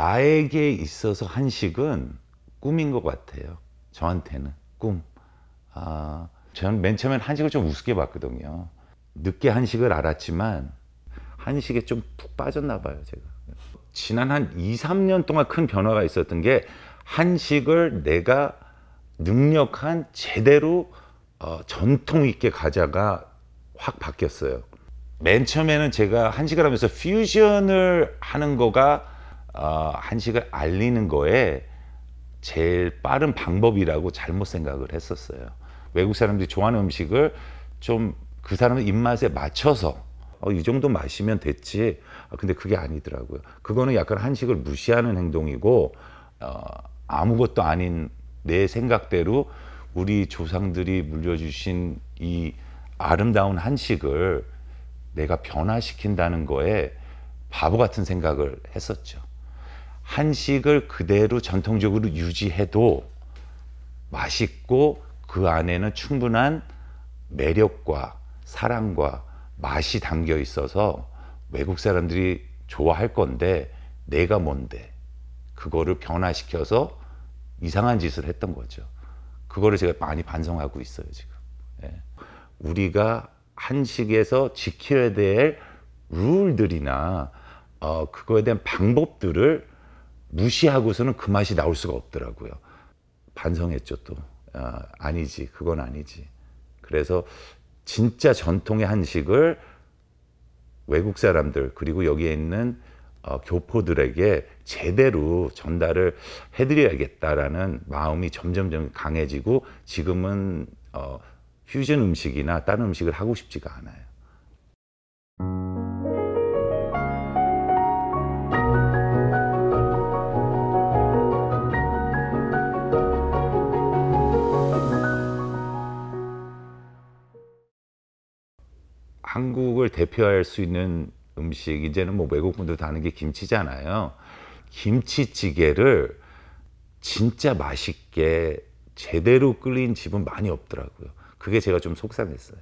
나에게 있어서 한식은 꿈인 것 같아요. 저한테는 꿈. 아, 저는 맨 처음엔 한식을 좀 우습게 봤거든요. 늦게 한식을 알았지만 한식에 좀 푹 빠졌나 봐요, 제가. 지난 한 2, 3년 동안 큰 변화가 있었던 게 한식을 내가 능력한 제대로 어, 전통 있게 가자가 확 바뀌었어요. 맨 처음에는 제가 한식을 하면서 퓨전을 하는 거가 어, 한식을 알리는 거에 제일 빠른 방법이라고 잘못 생각을 했었어요. 외국 사람들이 좋아하는 음식을 좀 그 사람의 입맛에 맞춰서 어, 이 정도 마시면 됐지. 아, 근데 그게 아니더라고요. 그거는 약간 한식을 무시하는 행동이고 어, 아무것도 아닌 내 생각대로 우리 조상들이 물려주신 이 아름다운 한식을 내가 변화시킨다는 거에 바보 같은 생각을 했었죠. 한식을 그대로 전통적으로 유지해도 맛있고 그 안에는 충분한 매력과 사랑과 맛이 담겨 있어서 외국 사람들이 좋아할 건데 내가 뭔데 그거를 변화시켜서 이상한 짓을 했던 거죠. 그거를 제가 많이 반성하고 있어요 지금. 예. 우리가 한식에서 지켜야 될 룰들이나 어, 그거에 대한 방법들을 무시하고서는 그 맛이 나올 수가 없더라고요. 반성했죠 또 아, 아니지 그건 아니지. 그래서 진짜 전통의 한식을 외국 사람들 그리고 여기에 있는 어, 교포들에게 제대로 전달을 해드려야겠다라는 마음이 점점점 강해지고 지금은 어, 퓨전 음식이나 다른 음식을 하고 싶지가 않아요. 한국을 대표할 수 있는 음식 이제는 뭐 외국 분들 다 하는 게 김치잖아요. 김치찌개를 진짜 맛있게 제대로 끓인 집은 많이 없더라고요. 그게 제가 좀 속상했어요.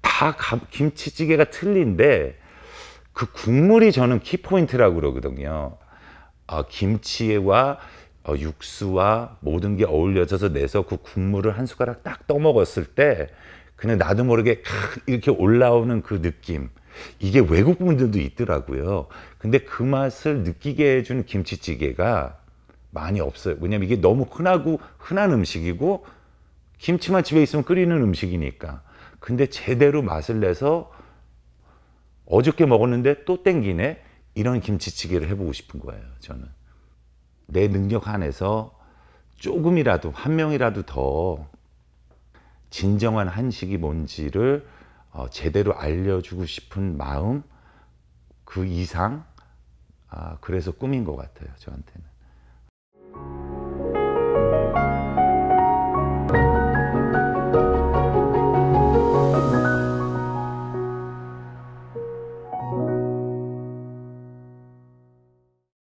다 김치찌개가 틀린데 그 국물이 저는 키포인트라고 그러거든요. 어, 김치와 어, 육수와 모든 게 어울려져서 내서 그 국물을 한 숟가락 딱 떠먹었을 때 그냥 나도 모르게 이렇게 올라오는 그 느낌. 이게 외국분들도 있더라고요. 근데 그 맛을 느끼게 해준 김치찌개가 많이 없어요. 왜냐면 이게 너무 흔하고 흔한 음식이고 김치만 집에 있으면 끓이는 음식이니까. 근데 제대로 맛을 내서 어저께 먹었는데 또 땡기네. 이런 김치찌개를 해보고 싶은 거예요. 저는 내 능력 안에서 조금이라도 한 명이라도 더 진정한 한식이 뭔지를 어, 제대로 알려주고 싶은 마음 그 이상 아, 그래서 꿈인 것 같아요 저한테는.